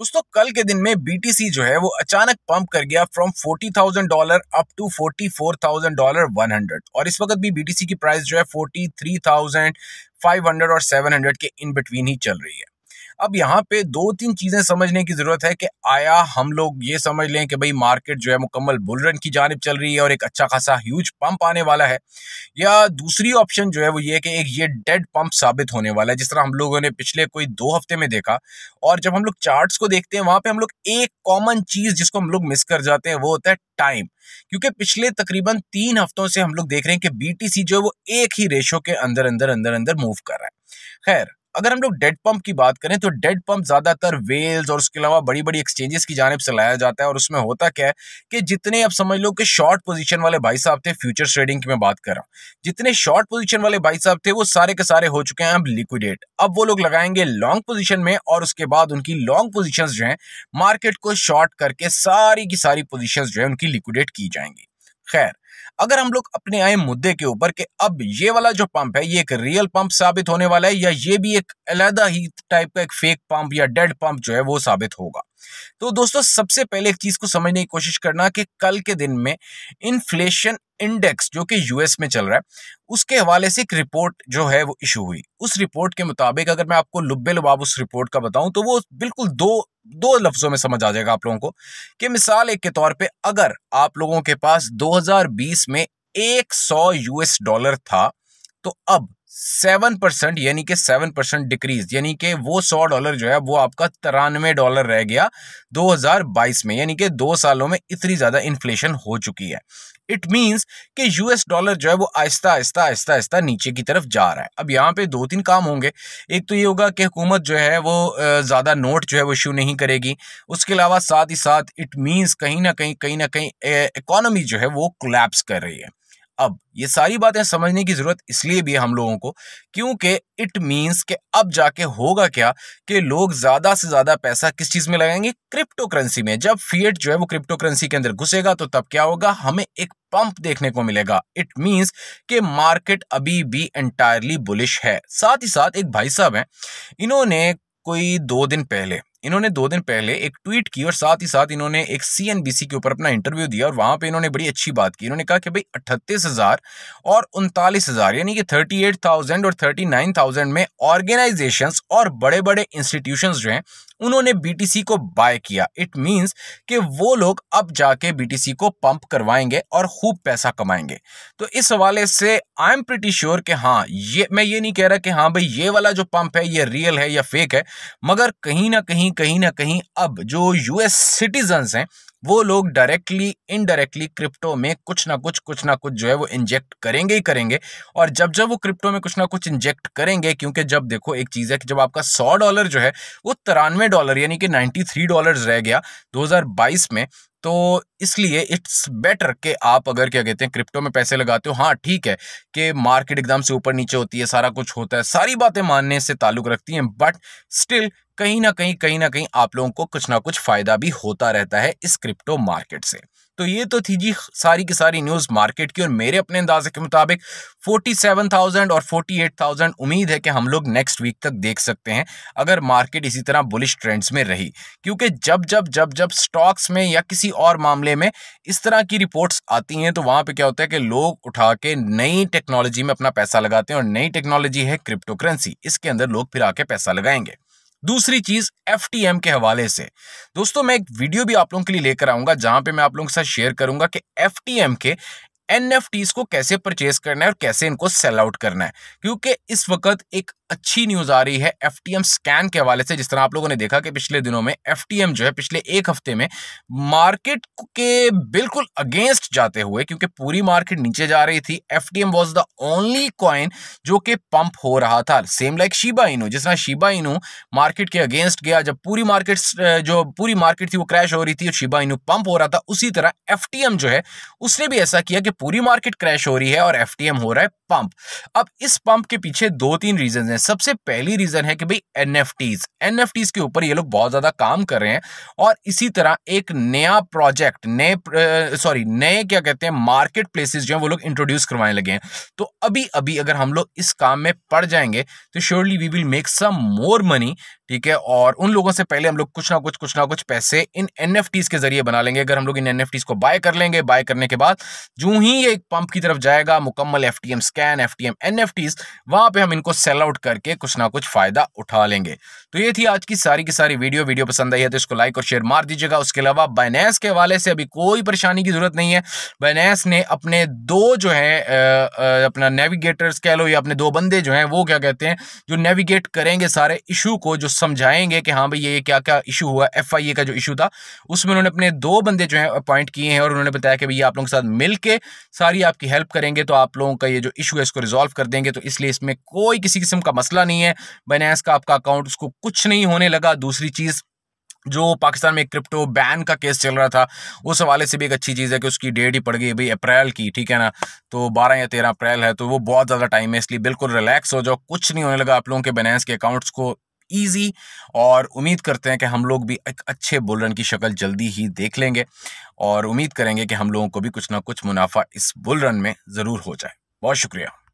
दोस्तों कल के दिन में बीटीसी जो है वो अचानक पंप कर गया from forty thousand dollar up to forty four thousand dollar one hundred और इस वक्त भी बीटीसी की प्राइस जो है forty three thousand five hundred और सेवन हंड्रेड के इन बिटवीन ही चल रही है अब यहाँ पे दो तीन चीज़ें समझने की ज़रूरत है कि आया हम लोग ये समझ लें कि भाई मार्केट जो है मुकम्मल बुल रन की जानब चल रही है और एक अच्छा खासा ह्यूज पंप आने वाला है या दूसरी ऑप्शन जो है वो ये कि एक ये डेड पंप साबित होने वाला है जिस तरह हम लोगों ने पिछले कोई दो हफ्ते में देखा और जब हम लोग चार्ट को देखते हैं वहां पर हम लोग एक कॉमन चीज़ जिसको हम लोग मिस कर जाते हैं वो होता है टाइम क्योंकि पिछले तकरीबन तीन हफ्तों से हम लोग देख रहे हैं कि बी जो है वो एक ही रेशो के अंदर अंदर अंदर अंदर मूव कर रहा है खैर अगर हम लोग डेड पंप की बात करें तो डेड पंप ज़्यादातर वेल्स और उसके अलावा बड़ी बड़ी एक्सचेंजेस की जानब से लाया जाता है और उसमें होता क्या है कि जितने आप समझ लो कि शॉर्ट पोजीशन वाले भाई साहब थे फ्यूचर ट्रेडिंग की मैं बात कर रहा हूँ जितने शॉर्ट पोजीशन वाले भाई साहब थे वो सारे के सारे हो चुके हैं अब लिक्विडेट अब वो लोग लगाएंगे लॉन्ग पोजिशन में और उसके बाद उनकी लॉन्ग पोजिशन जो है मार्केट को शॉर्ट करके सारी की सारी पोजिशन जो है उनकी लिक्विडेट की जाएंगी खैर अगर हम लोग अपने आए मुद्दे के ऊपर कि अब ये वाला जो पंप है ये एक रियल पंप साबित होने वाला है या ये भी एक अलहदा ही टाइप का एक फेक पंप या डेड पंप जो है वो साबित होगा तो दोस्तों सबसे पहले एक चीज को समझने की कोशिश करना कि कल के दिन में इन्फ्लेशन इंडेक्स जो कि यूएस में चल रहा है उसके हवाले से एक रिपोर्ट जो है वो इशू हुई उस रिपोर्ट के मुताबिक अगर मैं आपको लुब्बे लुबाब उस रिपोर्ट का बताऊं तो वो बिल्कुल दो दो लफ्ज़ों में समझ आ जाएगा आप लोगों को कि मिसाल एक के तौर पे अगर आप लोगों के पास 2020 में 100 यूएस डॉलर था तो अब सेवन परसेंट यानी कि सेवन परसेंट डिक्रीज यानी कि वो सौ डॉलर जो है वो आपका तिरानवे डॉलर रह गया 2022 में यानी कि दो सालों में इतनी ज़्यादा इन्फ्लेशन हो चुकी है इट मीन्स कि यूएस डॉलर जो है वो आहिस्ता आहिस्ता आहिस्ता आहिस्ता नीचे की तरफ जा रहा है अब यहाँ पे दो तीन काम होंगे एक तो ये होगा कि हुकूमत जो है वो ज़्यादा नोट जो है वो इशू नहीं करेगी उसके अलावा साथ ही साथ इट मीन्स कहीं ना कहीं कहीं ना कहीं इकोनॉमी जो है वो क्लैप्स कर रही है अब ये सारी बातें समझने की ज़रूरत इसलिए भी है हम लोगों को क्योंकि इट मीन्स के अब जाके होगा क्या कि लोग ज़्यादा से ज़्यादा पैसा किस चीज़ में लगाएंगे क्रिप्टो करेंसी में जब फीएट जो है वो क्रिप्टो करेंसी के अंदर घुसेगा तो तब क्या होगा हमें एक पंप देखने को मिलेगा इट मीन्स कि मार्केट अभी भी एंटायरली बुलिश है साथ ही साथ एक भाई साहब हैं इन्होंने कोई दो दिन पहले इन्होंने दो दिन पहले एक ट्वीट की और साथ ही साथ इन्होंने एक सी के ऊपर अपना इंटरव्यू दिया और वहां पे इन्होंने बड़ी अच्छी बात की इन्होंने कहा कि भाई अट्ठतीस हज़ार और उनतालीस हज़ार यानी कि थर्टी एट थाउजेंड और थर्टी नाइन थाउजेंड में ऑर्गेनाइजेशंस और बड़े बड़े इंस्टीट्यूशंस जो हैं उन्होंने बीटीसी को बाय किया इट मींस कि वो लोग अब जाके बीटीसी को पंप करवाएंगे और खूब पैसा कमाएंगे तो इस हवाले से आई एम प्रिटी श्योर कि हाँ ये मैं ये नहीं कह रहा कि हाँ भाई ये वाला जो पंप है ये रियल है या फेक है मगर कहीं ना कहीं कहीं ना कहीं अब जो यूएस सिटीजन्स हैं वो लोग डायरेक्टली इनडायरेक्टली क्रिप्टो में कुछ ना कुछ कुछ ना कुछ जो है वो इंजेक्ट करेंगे ही करेंगे और जब जब वो क्रिप्टो में कुछ ना कुछ इंजेक्ट करेंगे क्योंकि जब देखो एक चीज़ है कि जब आपका सौ डॉलर जो है वो तिरानवे डॉलर यानी कि नाइन्टी थ्री डॉलर रह गया 2022 में तो इसलिए इट्स बेटर कि आप अगर क्या कहते हैं क्रिप्टो में पैसे लगाते हो हाँ ठीक है कि मार्केट एकदम से ऊपर नीचे होती है सारा कुछ होता है सारी बातें मानने से ताल्लुक़ रखती हैं बट स्टिल कहीं ना कहीं कहीं ना कहीं आप लोगों को कुछ ना कुछ फ़ायदा भी होता रहता है इस क्रिप्टो मार्केट से तो ये तो थी जी सारी की सारी न्यूज़ मार्केट की और मेरे अपने अंदाजे के मुताबिक 47,000 और 48,000 उम्मीद है कि हम लोग नेक्स्ट वीक तक देख सकते हैं अगर मार्केट इसी तरह बुलिश ट्रेंड्स में रही क्योंकि जब जब जब जब स्टॉक्स में या किसी और मामले में इस तरह की रिपोर्ट्स आती हैं तो वहाँ पर क्या होता है कि लोग उठा के नई टेक्नोलॉजी में अपना पैसा लगाते हैं और नई टेक्नोलॉजी है क्रिप्टो करेंसी इसके अंदर लोग फिर आके पैसा लगाएंगे दूसरी चीज एफ के हवाले से दोस्तों मैं एक वीडियो भी आप लोगों के लिए लेकर आऊंगा जहां पे मैं आप लोगों के साथ शेयर करूंगा कि एफ के एन को कैसे परचेज करना है और कैसे इनको सेल आउट करना है क्योंकि इस वक्त एक अच्छी न्यूज आ रही है एफ स्कैन के हवाले से जिस तरह आप लोगों ने देखा कि पिछले दिनों में एफ जो है पिछले एक हफ्ते में मार्केट के बिल्कुल अगेंस्ट जाते हुए क्योंकि पूरी मार्केट नीचे जा रही थी F T was the only coin जो कि पंप हो रहा था सेम लाइक शिबा इनू जिस तरह शिबा इनू मार्केट के अगेंस्ट गया जब पूरी मार्केट जो पूरी मार्केट थी वो क्रैश हो रही थी और शिबा इनू पंप हो रहा था उसी तरह एफ जो है उसने भी ऐसा किया कि पूरी मार्केट क्रैश हो रही है और एफ हो रहा है पंप अब इस पंप के पीछे दो तीन रीजन हैं सबसे पहली रीजन है कि भाई एन एनएफटीज के ऊपर ये लोग बहुत ज्यादा काम कर रहे हैं और इसी तरह एक नया प्रोजेक्ट नए सॉरी नए क्या कहते हैं मार्केट प्लेसेस जो है वो लोग इंट्रोड्यूस करवाने लगे हैं तो अभी अभी अगर हम लोग इस काम में पड़ जाएंगे तो surely we will make some more money ठीक है और उन लोगों से पहले हम लोग कुछ ना कुछ कुछ ना कुछ पैसे इन एन के जरिए बना लेंगे अगर हम लोग इन एन को बाय कर लेंगे बाय करने के बाद जो ही ये पंप की तरफ जाएगा मुकम्मल F scan F T M N F Ts वहां पर हम इनको सेल आउट करके कुछ ना कुछ फायदा उठा लेंगे तो ये थी आज की सारी की सारी वीडियो वीडियो पसंद आई है तो इसको लाइक और शेयर मार दीजिएगा उसके अलावा बाइनेस के हवाले से अभी कोई परेशानी की जरूरत नहीं है बाइनेस ने अपने दो जो है अपना नेविगेटर्स कह लो या अपने दो बंदे जो हैं वो क्या कहते हैं जो नेविगेट करेंगे सारे इशू को जो समझाएंगे कि हाँ भाई ये क्या क्या इशू हुआ एफ आई ए का जो इशू था उसमें उन्होंने अपने दो बंदे जो है अपॉइंट किए हैं और उन्होंने बताया कि भैया आप लोगों के साथ मिल के सारी आपकी हेल्प करेंगे तो आप लोगों का ये जो इशू है इसको रिजॉल्व कर देंगे तो इसलिए इसमें कोई किसी किस्म का मसला नहीं है बाइनेंस का आपका अकाउंट उसको कुछ नहीं होने लगा दूसरी चीज़ जो पाकिस्तान में क्रिप्टो बैन का केस चल रहा था उस हवाले से भी एक अच्छी चीज़ है कि उसकी डेट ही पड़ गई भाई अप्रैल की ठीक है ना तो 12 या 13 अप्रैल है तो वो बहुत ज़्यादा टाइम है इसलिए बिल्कुल रिलैक्स हो जाओ कुछ नहीं होने लगा आप लोगों के बैनेंस के अकाउंट्स को ईजी और उम्मीद करते हैं कि हम लोग भी एक अच्छे बुलरन रन की शक्ल जल्दी ही देख लेंगे और उम्मीद करेंगे कि हम लोगों को भी कुछ ना कुछ मुनाफा इस बुलरन रन में ज़रूर हो जाए बहुत शुक्रिया